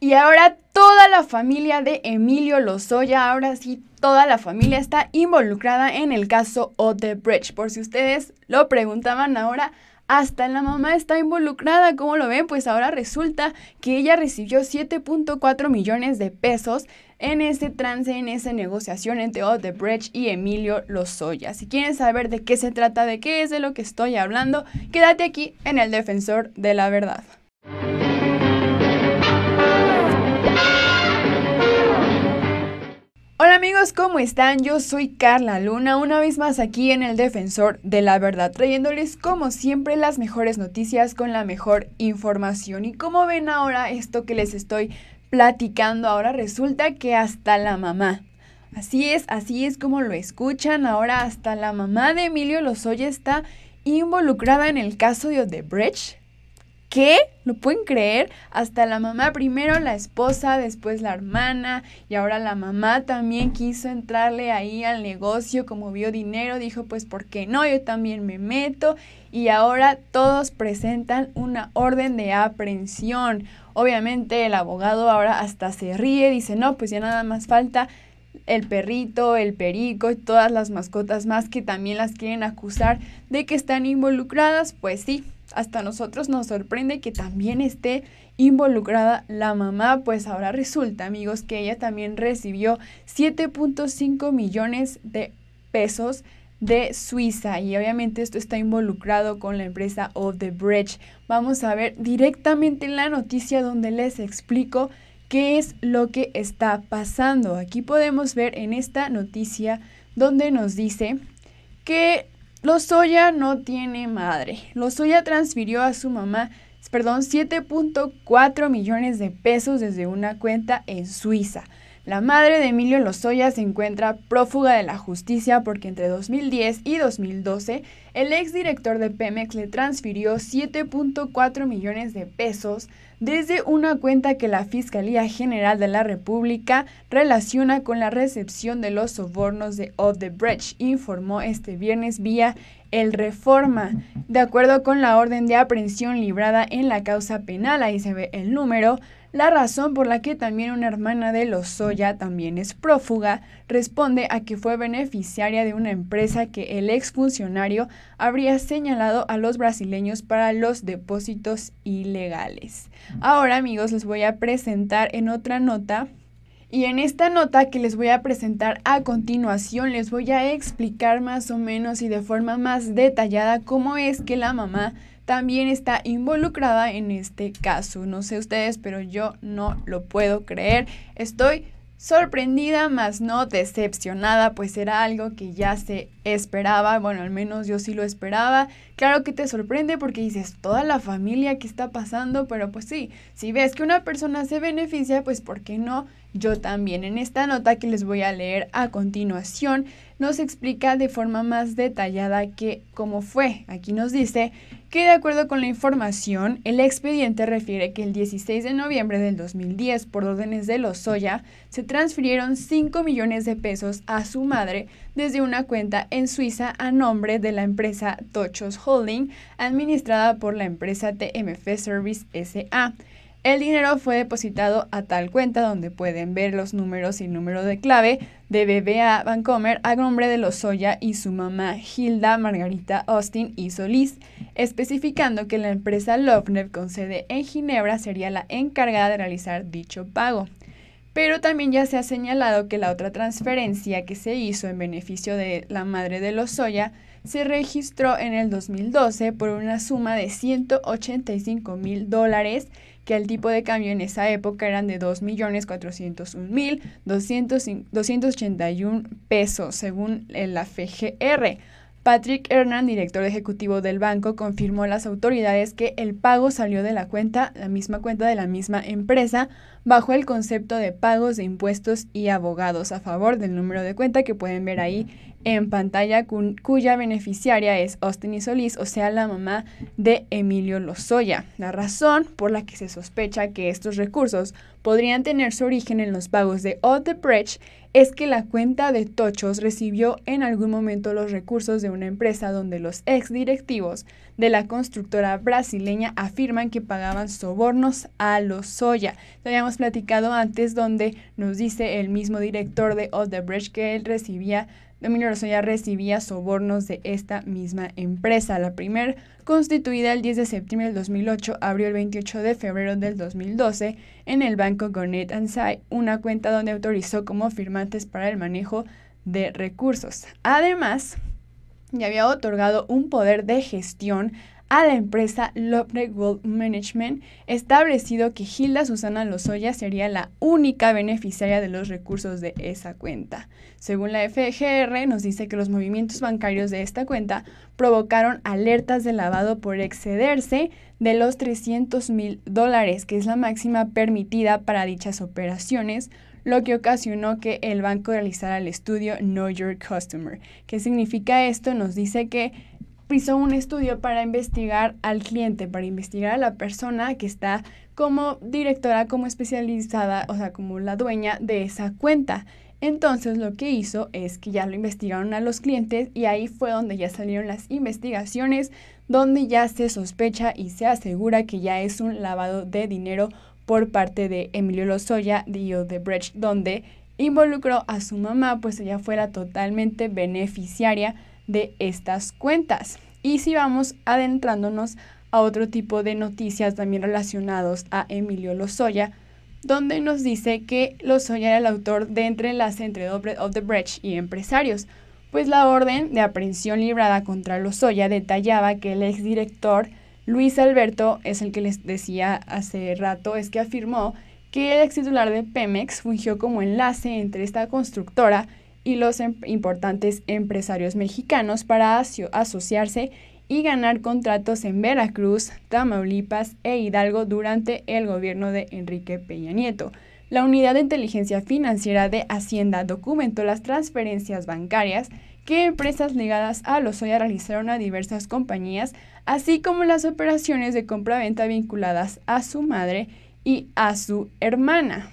Y ahora toda la familia de Emilio Lozoya, ahora sí, toda la familia está involucrada en el caso Odebrecht. Por si ustedes lo preguntaban ahora, hasta la mamá está involucrada, ¿cómo lo ven, pues ahora resulta que ella recibió 7.4 millones de pesos en ese trance, en esa negociación entre Odebrecht y Emilio Lozoya. Si quieren saber de qué se trata, de qué es de lo que estoy hablando, quédate aquí en el Defensor de la Verdad. amigos? ¿Cómo están? Yo soy Carla Luna, una vez más aquí en El Defensor de la Verdad, trayéndoles como siempre las mejores noticias con la mejor información. Y como ven ahora esto que les estoy platicando, ahora resulta que hasta la mamá. Así es, así es como lo escuchan, ahora hasta la mamá de Emilio Lozoya está involucrada en el caso de Odebrecht, ¿Qué? ¿Lo pueden creer? Hasta la mamá, primero la esposa, después la hermana y ahora la mamá también quiso entrarle ahí al negocio, como vio dinero, dijo pues ¿por qué no? Yo también me meto y ahora todos presentan una orden de aprehensión. Obviamente el abogado ahora hasta se ríe, dice no, pues ya nada más falta el perrito, el perico y todas las mascotas más que también las quieren acusar de que están involucradas, pues sí, hasta nosotros nos sorprende que también esté involucrada la mamá, pues ahora resulta, amigos, que ella también recibió 7.5 millones de pesos de Suiza y obviamente esto está involucrado con la empresa Of the Bridge. Vamos a ver directamente en la noticia donde les explico qué es lo que está pasando. Aquí podemos ver en esta noticia donde nos dice que Lozoya no tiene madre. Lozoya transfirió a su mamá, perdón, 7.4 millones de pesos desde una cuenta en Suiza. La madre de Emilio Lozoya se encuentra prófuga de la justicia porque entre 2010 y 2012 el exdirector de Pemex le transfirió 7.4 millones de pesos desde una cuenta que la Fiscalía General de la República relaciona con la recepción de los sobornos de Odebrecht, informó este viernes vía El Reforma. De acuerdo con la orden de aprehensión librada en la causa penal, ahí se ve el número, la razón por la que también una hermana de Lozoya también es prófuga responde a que fue beneficiaria de una empresa que el exfuncionario habría señalado a los brasileños para los depósitos ilegales. Ahora amigos les voy a presentar en otra nota y en esta nota que les voy a presentar a continuación les voy a explicar más o menos y de forma más detallada cómo es que la mamá también está involucrada en este caso. No sé ustedes, pero yo no lo puedo creer. Estoy sorprendida, más no decepcionada, pues era algo que ya se esperaba, bueno, al menos yo sí lo esperaba. Claro que te sorprende porque dices, toda la familia que está pasando, pero pues sí, si ves que una persona se beneficia, pues ¿por qué no? Yo también. En esta nota que les voy a leer a continuación, nos explica de forma más detallada que cómo fue. Aquí nos dice que de acuerdo con la información, el expediente refiere que el 16 de noviembre del 2010, por órdenes de Lozoya, se transfirieron 5 millones de pesos a su madre desde una cuenta en Suiza a nombre de la empresa Tochos Holding, administrada por la empresa TMF Service SA. El dinero fue depositado a tal cuenta donde pueden ver los números y número de clave de BBA Vancomer a nombre de Lozoya y su mamá Hilda Margarita Austin y Solís, especificando que la empresa Lovnev con sede en Ginebra sería la encargada de realizar dicho pago. Pero también ya se ha señalado que la otra transferencia que se hizo en beneficio de la madre de Lozoya se registró en el 2012 por una suma de 185 mil dólares, que el tipo de cambio en esa época eran de 2.401.281 pesos, según la FGR. Patrick Hernan, director ejecutivo del banco, confirmó a las autoridades que el pago salió de la cuenta, la misma cuenta de la misma empresa, bajo el concepto de pagos de impuestos y abogados a favor del número de cuenta que pueden ver ahí en pantalla cuya beneficiaria es Austin y Solís, o sea, la mamá de Emilio Lozoya. La razón por la que se sospecha que estos recursos podrían tener su origen en los pagos de Odebrecht es que la cuenta de Tochos recibió en algún momento los recursos de una empresa donde los exdirectivos de la constructora brasileña afirman que pagaban sobornos a Lozoya. Lo habíamos platicado antes donde nos dice el mismo director de Odebrecht que él recibía Dominio Lozoya recibía sobornos de esta misma empresa. La primera, constituida el 10 de septiembre del 2008, abrió el 28 de febrero del 2012 en el banco Gonet sai una cuenta donde autorizó como firmantes para el manejo de recursos. Además, ya había otorgado un poder de gestión a la empresa Lopre Gold Management, establecido que Hilda Susana Lozoya sería la única beneficiaria de los recursos de esa cuenta. Según la FGR, nos dice que los movimientos bancarios de esta cuenta provocaron alertas de lavado por excederse de los 300 mil dólares, que es la máxima permitida para dichas operaciones, lo que ocasionó que el banco realizara el estudio Know Your Customer. ¿Qué significa esto? Nos dice que hizo un estudio para investigar al cliente, para investigar a la persona que está como directora, como especializada, o sea, como la dueña de esa cuenta. Entonces lo que hizo es que ya lo investigaron a los clientes y ahí fue donde ya salieron las investigaciones, donde ya se sospecha y se asegura que ya es un lavado de dinero por parte de Emilio Lozoya e de Brecht, donde involucró a su mamá, pues ella fuera totalmente beneficiaria de estas cuentas. Y si vamos adentrándonos a otro tipo de noticias también relacionados a Emilio Lozoya, donde nos dice que Lozoya era el autor de Entre las entre of the Bridge y empresarios, pues la orden de aprehensión librada contra Lozoya detallaba que el exdirector Luis Alberto es el que les decía hace rato, es que afirmó que el ex titular de Pemex fungió como enlace entre esta constructora y los em, importantes empresarios mexicanos para asociarse y ganar contratos en Veracruz, Tamaulipas e Hidalgo durante el gobierno de Enrique Peña Nieto. La Unidad de Inteligencia Financiera de Hacienda documentó las transferencias bancarias que empresas ligadas a Lozoya realizaron a diversas compañías, así como las operaciones de compraventa vinculadas a su madre y a su hermana.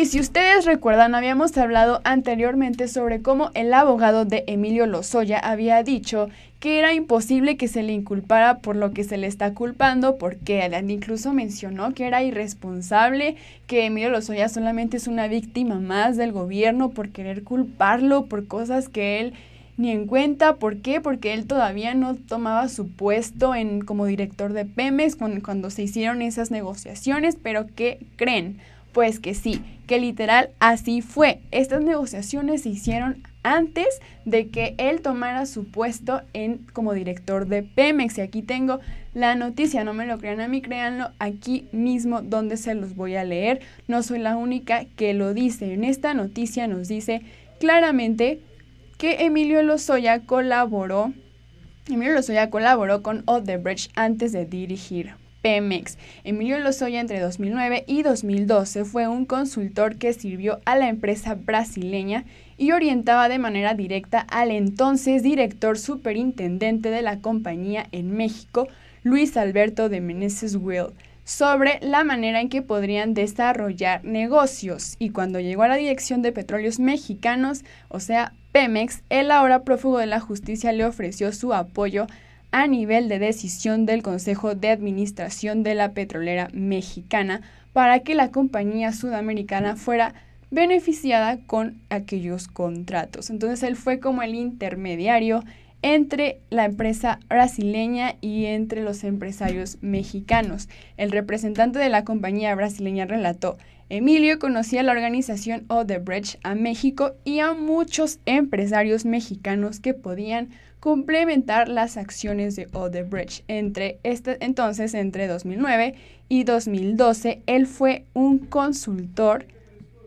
Y si ustedes recuerdan, habíamos hablado anteriormente sobre cómo el abogado de Emilio Lozoya había dicho que era imposible que se le inculpara por lo que se le está culpando, porque incluso mencionó que era irresponsable, que Emilio Lozoya solamente es una víctima más del gobierno por querer culparlo por cosas que él ni en cuenta. ¿Por qué? Porque él todavía no tomaba su puesto en, como director de Pemes cuando se hicieron esas negociaciones, pero ¿qué creen? Pues que sí, que literal así fue. Estas negociaciones se hicieron antes de que él tomara su puesto en, como director de Pemex. Y aquí tengo la noticia, no me lo crean a mí, créanlo aquí mismo donde se los voy a leer. No soy la única que lo dice. En esta noticia nos dice claramente que Emilio Lozoya colaboró Emilio Lozoya colaboró con Odebrecht antes de dirigir Pemex. Emilio Lozoya entre 2009 y 2012 fue un consultor que sirvió a la empresa brasileña y orientaba de manera directa al entonces director superintendente de la compañía en México, Luis Alberto de Meneses Will sobre la manera en que podrían desarrollar negocios. Y cuando llegó a la dirección de Petróleos Mexicanos, o sea, Pemex, el ahora prófugo de la justicia le ofreció su apoyo a nivel de decisión del Consejo de Administración de la Petrolera Mexicana para que la compañía sudamericana fuera beneficiada con aquellos contratos. Entonces él fue como el intermediario entre la empresa brasileña y entre los empresarios mexicanos. El representante de la compañía brasileña relató Emilio conocía la organización Odebrecht a México y a muchos empresarios mexicanos que podían complementar las acciones de Odebrecht. Entre este, entonces, entre 2009 y 2012, él fue un consultor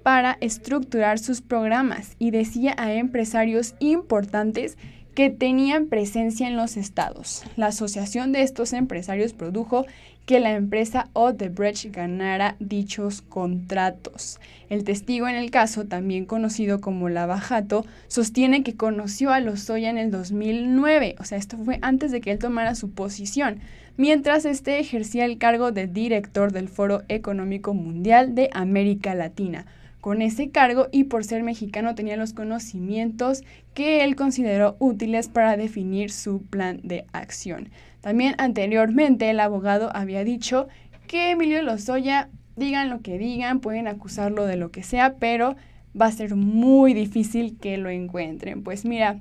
para estructurar sus programas y decía a empresarios importantes que tenían presencia en los estados. La asociación de estos empresarios produjo que la empresa Odebrecht ganara dichos contratos. El testigo en el caso, también conocido como Lavajato, sostiene que conoció a Lozoya en el 2009, o sea, esto fue antes de que él tomara su posición, mientras este ejercía el cargo de director del Foro Económico Mundial de América Latina con ese cargo y por ser mexicano tenía los conocimientos que él consideró útiles para definir su plan de acción. También anteriormente el abogado había dicho que Emilio Lozoya, digan lo que digan, pueden acusarlo de lo que sea, pero va a ser muy difícil que lo encuentren. Pues mira,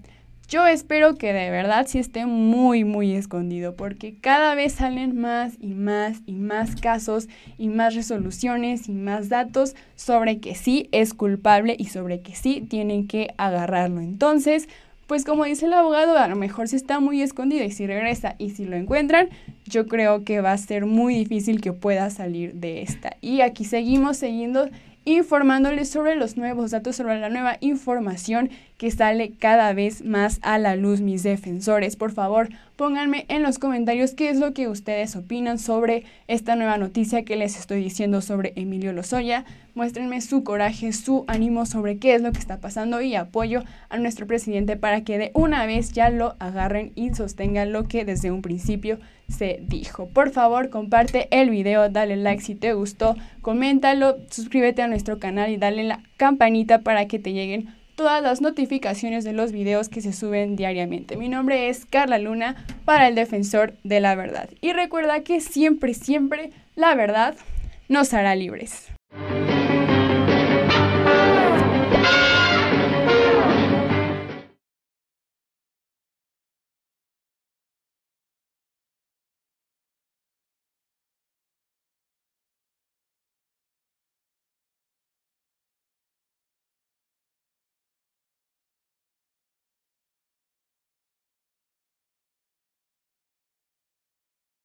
yo espero que de verdad sí esté muy, muy escondido, porque cada vez salen más y más y más casos y más resoluciones y más datos sobre que sí es culpable y sobre que sí tienen que agarrarlo. Entonces, pues como dice el abogado, a lo mejor si está muy escondido y si regresa y si lo encuentran, yo creo que va a ser muy difícil que pueda salir de esta. Y aquí seguimos siguiendo informándoles sobre los nuevos datos, sobre la nueva información que sale cada vez más a la luz, mis defensores. Por favor, pónganme en los comentarios qué es lo que ustedes opinan sobre esta nueva noticia que les estoy diciendo sobre Emilio Lozoya. Muéstrenme su coraje, su ánimo sobre qué es lo que está pasando y apoyo a nuestro presidente para que de una vez ya lo agarren y sostengan lo que desde un principio se dijo. Por favor, comparte el video, dale like si te gustó, coméntalo, suscríbete a nuestro canal y dale la campanita para que te lleguen todas las notificaciones de los videos que se suben diariamente. Mi nombre es Carla Luna para el Defensor de la Verdad. Y recuerda que siempre, siempre la verdad nos hará libres.